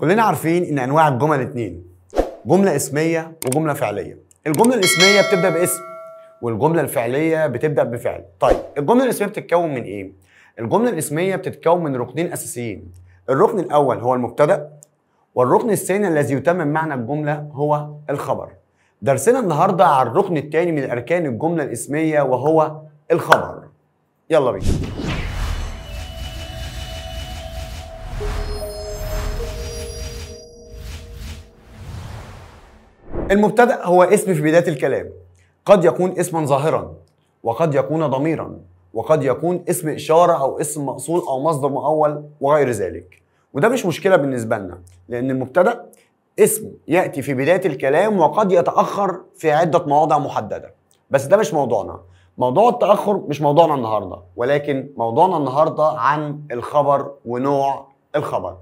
كلنا عارفين ان انواع الجمل اتنين جمله اسميه وجمله فعليه الجمله الاسميه بتبدا باسم والجمله الفعليه بتبدا بفعل طيب الجمله الاسميه بتتكون من ايه الجمله الاسميه بتتكون من ركنين اساسيين الركن الاول هو المبتدا والركن الثاني الذي يتمم معنى الجمله هو الخبر درسنا النهارده على الركن الثاني من اركان الجمله الاسميه وهو الخبر يلا بينا المبتدأ هو اسم في بداية الكلام قد يكون اسما ظاهرا وقد يكون ضميرا وقد يكون اسم إشارة أو اسم مقصود أو مصدر مؤول وغير ذلك وده مش مشكلة بالنسبة لنا لأن المبتدأ اسم يأتي في بداية الكلام وقد يتأخر في عدة مواضع محددة بس ده مش موضوعنا موضوع التأخر مش موضوعنا النهاردة ولكن موضوعنا النهاردة عن الخبر ونوع الخبر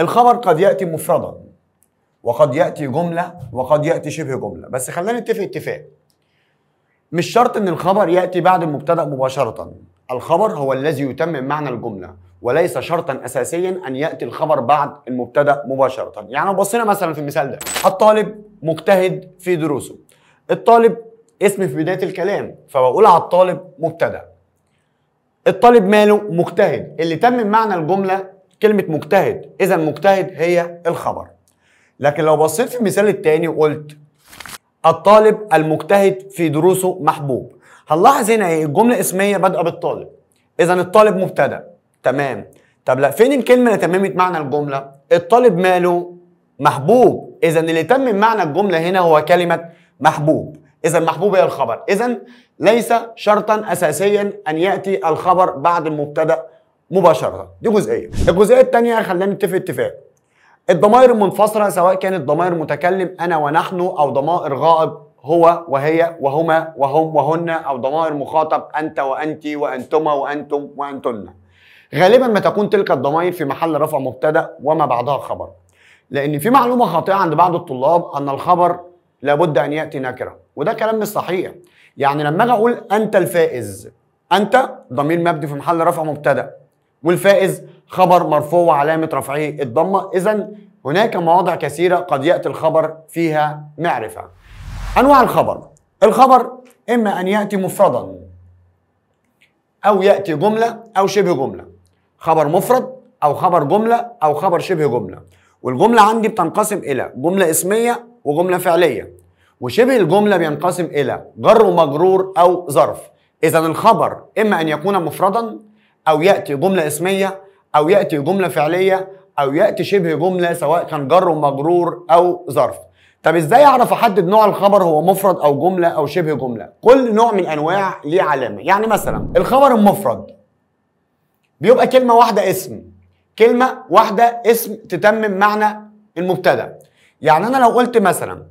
الخبر قد يأتي مفردا وقد ياتي جمله وقد ياتي شبه جمله بس خلينا نتفق اتفاق مش شرط ان الخبر ياتي بعد المبتدا مباشره الخبر هو الذي يتمم معنى الجمله وليس شرطا اساسيا ان ياتي الخبر بعد المبتدا مباشره يعني بصينا مثلا في المثال ده الطالب مجتهد في دروسه الطالب اسم في بدايه الكلام فبقول على الطالب مبتدا الطالب ماله مجتهد اللي تمم معنى الجمله كلمه مجتهد اذا مجتهد هي الخبر لكن لو بصيت في المثال الثاني وقلت الطالب المجتهد في دروسه محبوب هنلاحظ هنا ايه الجمله اسميه بادئه بالطالب اذا الطالب مبتدا تمام طب لا فين الكلمه اللي تممت معنى الجمله الطالب ماله محبوب اذا اللي تمم معنى الجمله هنا هو كلمه محبوب اذا محبوب هي الخبر اذا ليس شرطا اساسيا ان ياتي الخبر بعد المبتدا مباشره دي جزئيه الجزئيه الثانيه خلينا نتفق اتفاق الضمائر المنفصله سواء كانت ضمائر متكلم انا ونحن او ضمائر غائب هو وهي وهما وهم وهن او ضمائر مخاطب انت وانت وانتما وانتم وانتن غالبا ما تكون تلك الضمائر في محل رفع مبتدا وما بعدها خبر لان في معلومه خاطئه عند بعض الطلاب ان الخبر لابد ان ياتي نكره وده كلام مش صحيح يعني لما اجي اقول انت الفائز انت ضمير مبني في محل رفع مبتدا والفائز خبر مرفوع وعلامه رفعه الضمة إذا هناك مواضع كثيرة قد يأتي الخبر فيها معرفة أنواع الخبر الخبر إما أن يأتي مفردا أو يأتي جملة أو شبه جملة خبر مفرد أو خبر جملة أو خبر شبه جملة والجملة عندي بتنقسم إلى جملة اسمية وجملة فعلية وشبه الجملة بينقسم إلى جر ومجرور أو ظرف إذا الخبر إما أن يكون مفردا أو يأتي جملة اسمية او ياتي جمله فعليه او ياتي شبه جمله سواء كان جر ومجرور او ظرف طب ازاي اعرف احدد نوع الخبر هو مفرد او جمله او شبه جمله كل نوع من انواع ليه علامه يعني مثلا الخبر المفرد بيبقى كلمه واحده اسم كلمه واحده اسم تتمم معنى المبتدا يعني انا لو قلت مثلا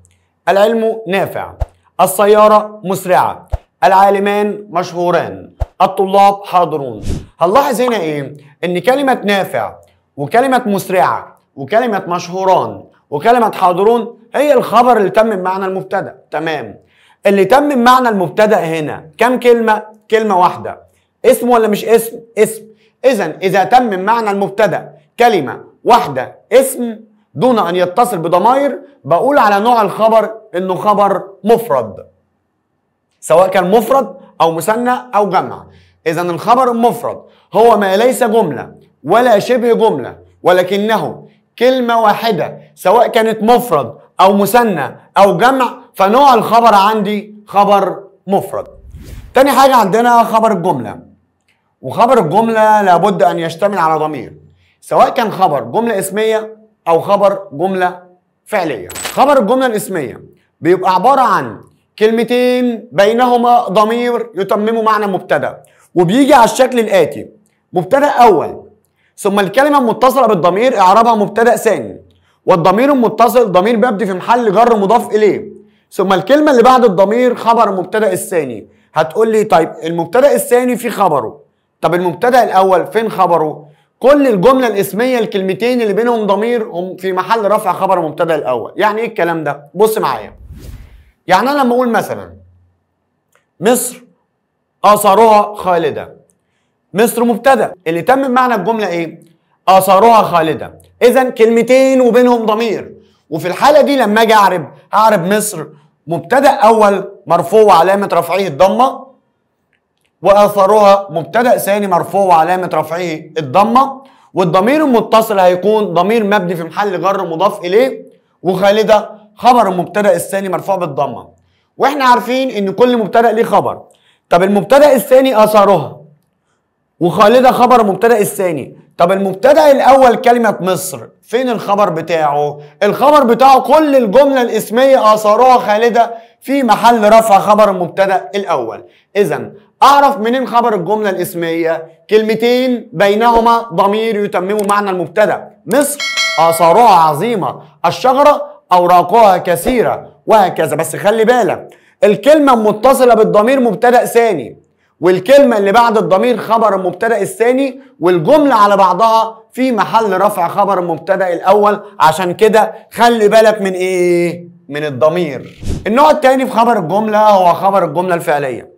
العلم نافع السياره مسرعه العالمان مشهوران الطلاب حاضرون هنلاحظ هنا ايه ان كلمه نافع وكلمه مسرعه وكلمه مشهوران وكلمه حاضرون هي الخبر اللي تم بمعنى المبتدا تمام اللي تم بمعنى المبتدا هنا كم كلمه كلمه واحده اسم ولا مش اسم اسم اذا اذا تم بمعنى المبتدا كلمه واحده اسم دون ان يتصل بضمائر بقول على نوع الخبر انه خبر مفرد سواء كان مفرد او مثنى او جمع إذا الخبر المفرد هو ما ليس جملة ولا شبه جملة ولكنه كلمة واحدة سواء كانت مفرد أو مثنى أو جمع فنوع الخبر عندي خبر مفرد. تاني حاجة عندنا خبر الجملة. وخبر الجملة لابد أن يشتمل على ضمير سواء كان خبر جملة اسمية أو خبر جملة فعلية. خبر الجملة الاسمية بيبقى عبارة عن كلمتين بينهما ضمير يتمموا معنى مبتدأ وبيجي على الشكل الاتي مبتدا اول ثم الكلمه المتصله بالضمير اعرابها مبتدا ثاني والضمير المتصل ضمير مبني في محل جر مضاف اليه ثم الكلمه اللي بعد الضمير خبر المبتدا الثاني هتقول لي طيب المبتدا الثاني في خبره طب المبتدا الاول فين خبره كل الجمله الاسميه الكلمتين اللي بينهم ضمير هم في محل رفع خبر المبتدا الاول يعني ايه الكلام ده بص معايا يعني انا لما اقول مثلا مصر آثارها خالدة مصر مبتدأ اللي تم معنى الجملة إيه؟ آثارها خالدة إذا كلمتين وبينهم ضمير وفي الحالة دي لما أجي أعرب هعرب مصر مبتدأ أول مرفوع وعلامة رفعه الضمة وآثارها مبتدأ ثاني مرفوع وعلامة رفعه الضمة والضمير المتصل هيكون ضمير مبني في محل جر مضاف إليه وخالدة خبر المبتدأ الثاني مرفوع بالضمة واحنا عارفين ان كل مبتدأ ليه خبر طب المبتدا الثاني اثرها وخالده خبر المبتدا الثاني طب المبتدا الاول كلمه مصر فين الخبر بتاعه الخبر بتاعه كل الجمله الاسميه اثارها خالده في محل رفع خبر المبتدا الاول اذا اعرف منين خبر الجمله الاسميه كلمتين بينهما ضمير يتمم معنى المبتدا مصر اثارها عظيمه الشجره اوراقها كثيره وهكذا بس خلي بالك الكلمة المتصلة بالضمير مبتدأ ثاني والكلمة اللي بعد الضمير خبر المبتدأ الثاني والجملة على بعضها في محل رفع خبر المبتدأ الأول عشان كده خلي بالك من إيه؟ من الضمير. النوع الثاني في خبر الجملة هو خبر الجملة الفعلية.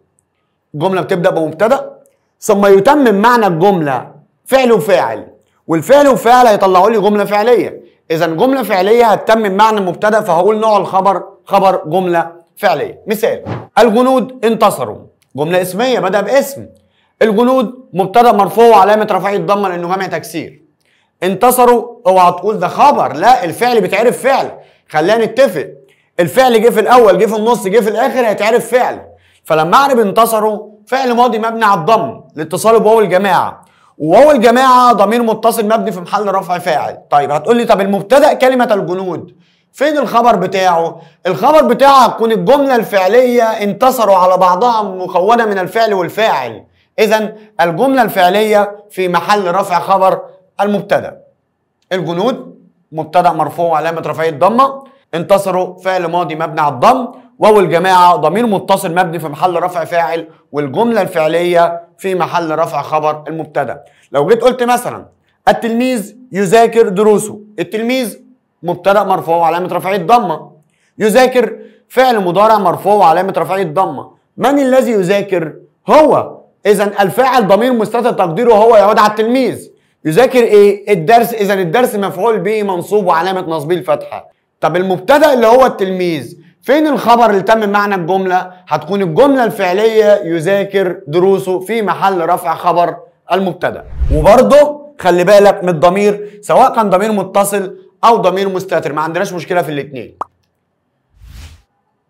الجملة بتبدأ بمبتدأ ثم يتمم معنى الجملة فعل وفاعل والفعل وفاعل هيطلعوا لي جملة فعلية. إذا جملة فعلية هتتمم معنى المبتدأ فهقول نوع الخبر خبر جملة فعلية مثال الجنود انتصروا جملة اسمية بدأ باسم الجنود مبتدأ مرفوع وعلامة رفعه الضمة لأنه جمع تكسير انتصروا اوعى تقول ده خبر لا الفعل بيتعرف فعل خلينا نتفق الفعل جه في الاول جه في النص جه في الاخر هيتعرف فعل فلما أعرف انتصروا فعل ماضي مبني على الضم لاتصاله بواو الجماعه وواو الجماعه ضمير متصل مبني في محل رفع فاعل طيب هتقول لي طب المبتدا كلمه الجنود فين الخبر بتاعه الخبر بتاعه هتكون الجملة الفعلية انتصروا على بعضها مكونة من الفعل والفاعل إذا الجملة الفعلية في محل رفع خبر المبتدأ الجنود مبتدأ مرفوع وعلامة رفعه الضمة انتصروا فعل ماضي مبني على الضم واو الجماعة ضمير متصل مبني في محل رفع فاعل والجملة الفعلية في محل رفع خبر المبتدأ لو جيت قلت مثلا التلميذ يذاكر دروسه التلميذ مبتدا مرفوع وعلامه رفعه الضمه يذاكر فعل مضارع مرفوع وعلامه رفعه الضمه من الذي يذاكر هو اذا الفاعل ضمير مستتر تقديره هو يعود على التلميذ يذاكر ايه الدرس اذا الدرس مفعول به منصوب وعلامه نصبه الفتحه طب المبتدا اللي هو التلميذ فين الخبر اللي تم معنى الجمله هتكون الجمله الفعليه يذاكر دروسه في محل رفع خبر المبتدا وبرده خلي بالك من الضمير سواء كان ضمير متصل او ضمير مستتر ما عندناش مشكله في الاثنين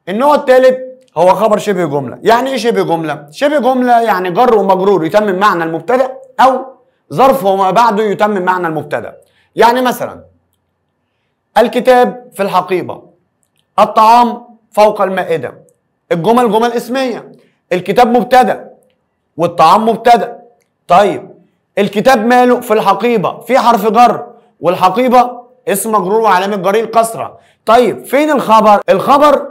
النوع الثالث هو خبر شبه جمله يعني ايه شبه جمله شبه جمله يعني جر ومجرور يتمم معنى المبتدا او ظرف وما بعده يتمم معنى المبتدا يعني مثلا الكتاب في الحقيبه الطعام فوق المائده الجمل جمل اسميه الكتاب مبتدا والطعام مبتدا طيب الكتاب ماله في الحقيبه في حرف جر والحقيبه اسم مجرور وعلامة جره الكسرة طيب فين الخبر الخبر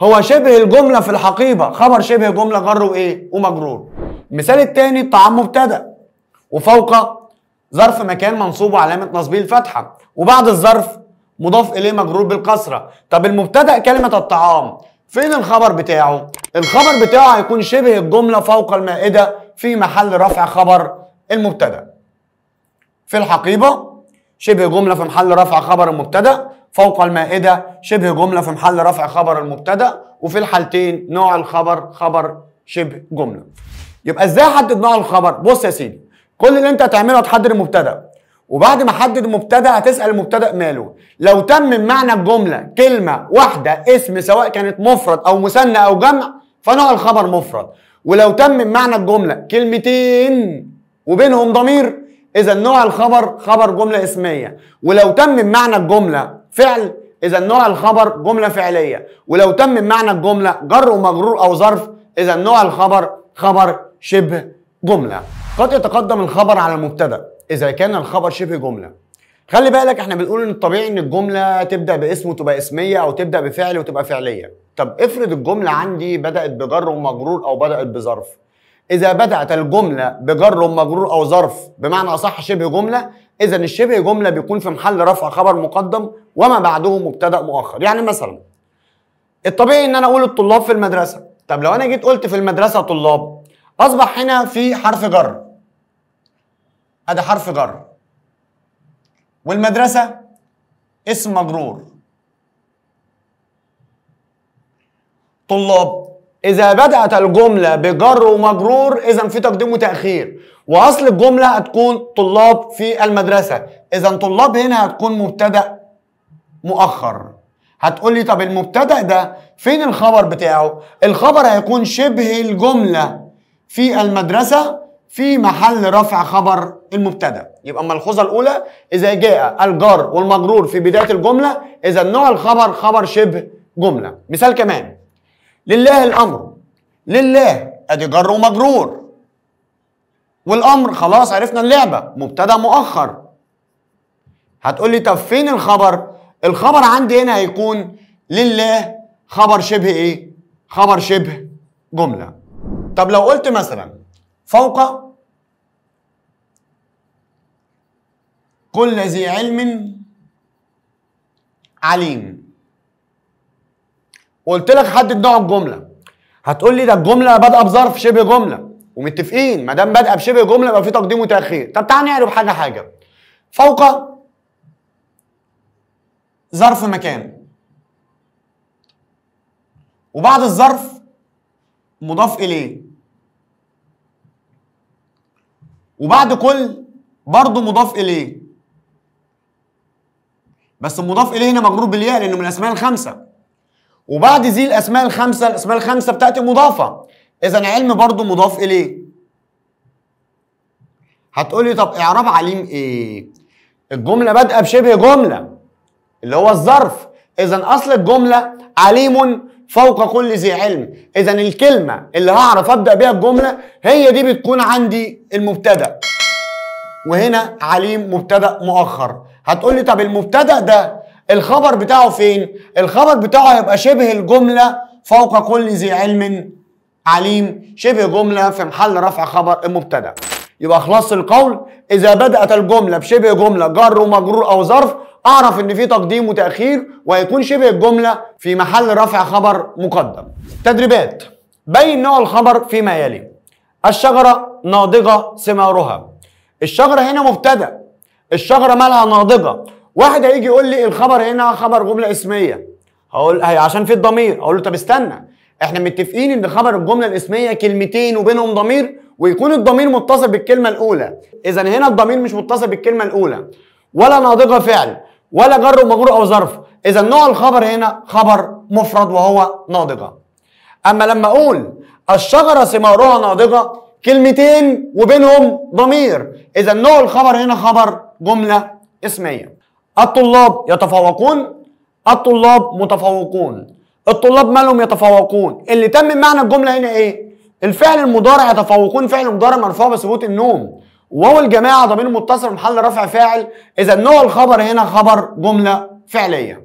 هو شبه الجملة في الحقيبة خبر شبه جملة جر وايه ومجرور المثال الثاني الطعام مبتدأ وفوق ظرف مكان منصوب وعلامة نصبه الفتحة وبعد الظرف مضاف إليه مجرور بالكسرة طب المبتدأ كلمة الطعام فين الخبر بتاعه؟ الخبر بتاعه هيكون شبه الجملة فوق المائدة في محل رفع خبر المبتدأ في الحقيبة شبه جملة في محل رفع خبر المبتدأ فوق المائدة شبه جملة في محل رفع خبر المبتدأ وفي الحالتين نوع الخبر خبر شبه جملة يبقى ازاي احدد نوع الخبر بص يا سيدي كل اللي انت هتعمله هتحدد المبتدأ وبعد ما حدد المبتدأ هتسأل المبتدأ ماله لو تم معنى الجملة كلمة واحدة اسم سواء كانت مفرد أو مثنى أو جمع فنوع الخبر مفرد ولو تم معنى الجملة كلمتين وبينهم ضمير اذا نوع الخبر خبر جمله اسميه ولو تم معنى الجمله فعل اذا نوع الخبر جمله فعليه ولو تم معنى الجمله جر ومجرور او ظرف اذا نوع الخبر خبر شبه جمله قد يتقدم الخبر على المبتدا اذا كان الخبر شبه جمله خلي بالك احنا بنقول ان الطبيعي ان الجمله تبدا باسم وتبقى اسميه او تبدا بفعل وتبقى فعليه طب افرض الجمله عندي بدات بجر ومجرور او بدات بظرف إذا بدأت الجملة بجر مجرور أو ظرف بمعنى أصح شبه جملة إذا الشبه جملة بيكون في محل رفع خبر مقدم وما بعده مبتدأ مؤخر يعني مثلا الطبيعي إن أنا أقول الطلاب في المدرسة طب لو أنا جيت قلت في المدرسة طلاب أصبح هنا في حرف جر أدي حرف جر والمدرسة اسم مجرور طلاب إذا بدأت الجملة بجر ومجرور إذا في تقديم وتأخير وأصل الجملة هتكون طلاب في المدرسة إذا طلاب هنا هتكون مبتدأ مؤخر هتقول لي طب المبتدأ ده فين الخبر بتاعه؟ الخبر هيكون شبه الجملة في المدرسة في محل رفع خبر المبتدا يبقى الملحوظه الاولى اذا جاء الجر والمجرور في بدايه الجمله اذا نوع الخبر خبر شبه جمله مثال كمان لله الامر لله ادي جر ومجرور والامر خلاص عرفنا اللعبه مبتدا مؤخر هتقول لي طب فين الخبر الخبر عندي هنا هيكون لله خبر شبه ايه خبر شبه جمله طب لو قلت مثلا فوق كل ذي علم عليم وقلت لك حدد نوع الجمله هتقول لي ده الجمله بادئه بظرف شبه جمله ومتفقين ما دام بادئه بشبه جمله يبقى في تقديم وتاخير طب تعالى نعرف حاجه حاجه فوق ظرف مكان وبعد الظرف مضاف اليه وبعد كل برضه مضاف اليه بس المضاف اليه هنا مجرور بالياء لانه من الاسماء الخمسه وبعد ذي الاسماء الخمسه الاسماء الخمسه بتاعتي مضافه اذا علم برضو مضاف اليه هتقولي طب اعراب عليم ايه الجمله بادئه بشبه جمله اللي هو الظرف اذا اصل الجمله عليم فوق كل ذي علم اذا الكلمه اللي هعرف ابدا بيها الجمله هي دي بتكون عندي المبتدا وهنا عليم مبتدا مؤخر هتقولي طب المبتدا ده الخبر بتاعه فين الخبر بتاعه هيبقى شبه الجملة فوق كل ذي علم عليم شبه جملة في محل رفع خبر المبتدأ يبقى خلاص القول إذا بدأت الجملة بشبه جملة جر ومجرور أو ظرف أعرف إن في تقديم وتأخير وهيكون شبه الجملة في محل رفع خبر مقدم تدريبات بين نوع الخبر فيما يلي الشجرة ناضجة ثمارها الشجرة هنا مبتدأ الشجرة مالها ناضجة واحد هيجي يقول لي الخبر هنا خبر جمله اسميه هقول عشان في الضمير اقول له طب استنى احنا متفقين ان خبر الجمله الاسميه كلمتين وبينهم ضمير ويكون الضمير متصل بالكلمه الاولى اذا هنا الضمير مش متصل بالكلمه الاولى ولا ناطقه فعل ولا جر ومجرور او ظرف اذا نوع الخبر هنا خبر مفرد وهو ناطقه اما لما اقول الشجره ثمارها ناضجه كلمتين وبينهم ضمير اذا نوع الخبر هنا خبر جمله اسميه الطلاب يتفوقون الطلاب متفوقون الطلاب مالهم يتفوقون اللي تم معنى الجمله هنا ايه الفعل المضارع يتفوقون فعل مضارع مرفوع بثبوت النوم واو الجماعه ضمير متصل محل رفع فاعل اذا نوع الخبر هنا خبر جمله فعليه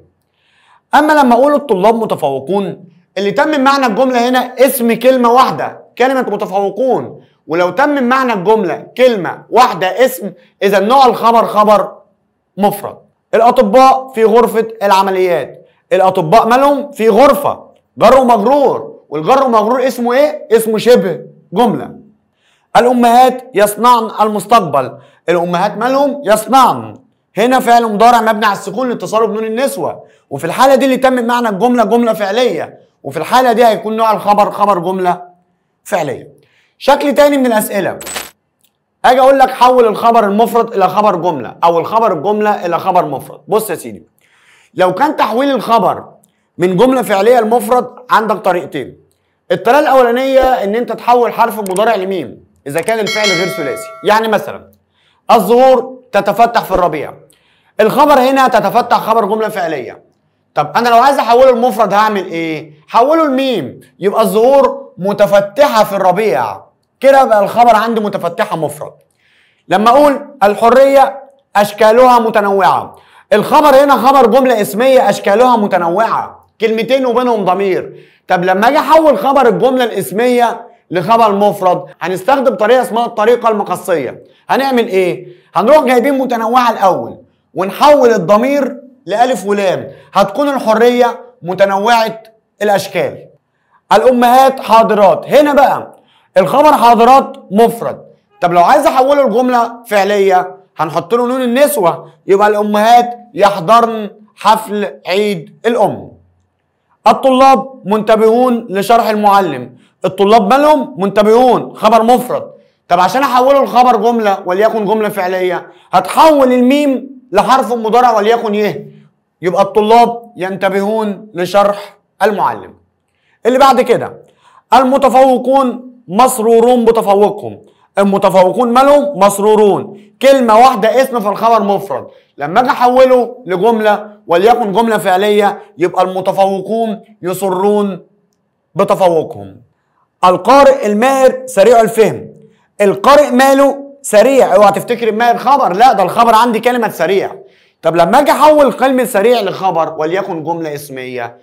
اما لما اقول الطلاب متفوقون اللي تم معنى الجمله هنا اسم كلمه واحده كلمه متفوقون ولو تم معنى الجمله كلمه واحده اسم اذا نوع الخبر خبر مفرد الاطباء في غرفه العمليات الاطباء مالهم في غرفه جر ومجرور والجر ومجرور اسمه ايه اسمه شبه جمله الامهات يصنعن المستقبل الامهات مالهم يصنعن هنا فعل مضارع مبني على السكون لاتصاله بنون النسوه وفي الحاله دي اللي تم معنى الجمله جمله فعليه وفي الحاله دي هيكون نوع الخبر خبر جمله فعليه شكل تاني من الاسئله اجي اقول لك حول الخبر المفرد الى خبر جمله او الخبر الجمله الى خبر مفرد بص يا سيدي لو كان تحويل الخبر من جمله فعليه لمفرد عندك طريقتين الطريقه الاولانيه ان انت تحول حرف المضارع لميم اذا كان الفعل غير ثلاثي يعني مثلا الزهور تتفتح في الربيع الخبر هنا تتفتح خبر جمله فعليه طب انا لو عايز احوله لمفرد هعمل ايه حوله لميم يبقى الزهور متفتحه في الربيع كده بقى الخبر عندي متفتحه مفرد لما اقول الحريه اشكالها متنوعه الخبر هنا خبر جمله اسميه اشكالها متنوعه كلمتين وبينهم ضمير طب لما اجي احول خبر الجمله الاسميه لخبر مفرد هنستخدم طريقه اسمها الطريقه المقصيه هنعمل ايه هنروح جايبين متنوعه الاول ونحول الضمير لالف ولام هتكون الحريه متنوعه الاشكال الامهات حاضرات هنا بقى الخبر حضرات مفرد طب لو عايز احوله لجمله فعليه هنحط له نون النسوه يبقى الامهات يحضرن حفل عيد الام الطلاب منتبهون لشرح المعلم الطلاب مالهم منتبهون خبر مفرد طب عشان احوله لخبر جمله وليكن جمله فعليه هتحول الميم لحرف مضارع وليكن يه يبقى الطلاب ينتبهون لشرح المعلم اللي بعد كده المتفوقون مسرورون بتفوقهم المتفوقون مالهم مسرورون كلمة واحدة اسم في الخبر مفرد لما اجي احوله لجملة وليكن جملة فعلية يبقى المتفوقون يسرون بتفوقهم القارئ الماهر سريع الفهم القارئ ماله سريع اوعى تفتكر ماهر خبر لا ده الخبر عندي كلمة سريع طب لما اجي احول كلمة سريع لخبر وليكن جملة اسمية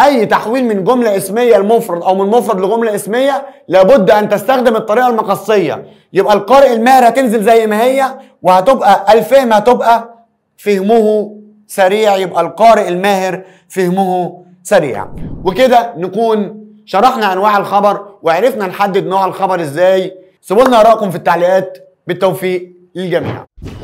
اي تحويل من جمله اسميه لمفرد او من مفرد لجمله اسميه لابد ان تستخدم الطريقه المقصيه يبقى القارئ الماهر هتنزل زي ما هي وهتبقى الفهم هتبقى فهمه سريع يبقى القارئ الماهر فهمه سريع وكده نكون شرحنا انواع الخبر وعرفنا نحدد نوع الخبر ازاي سيبوا لنا ارائكم في التعليقات بالتوفيق للجميع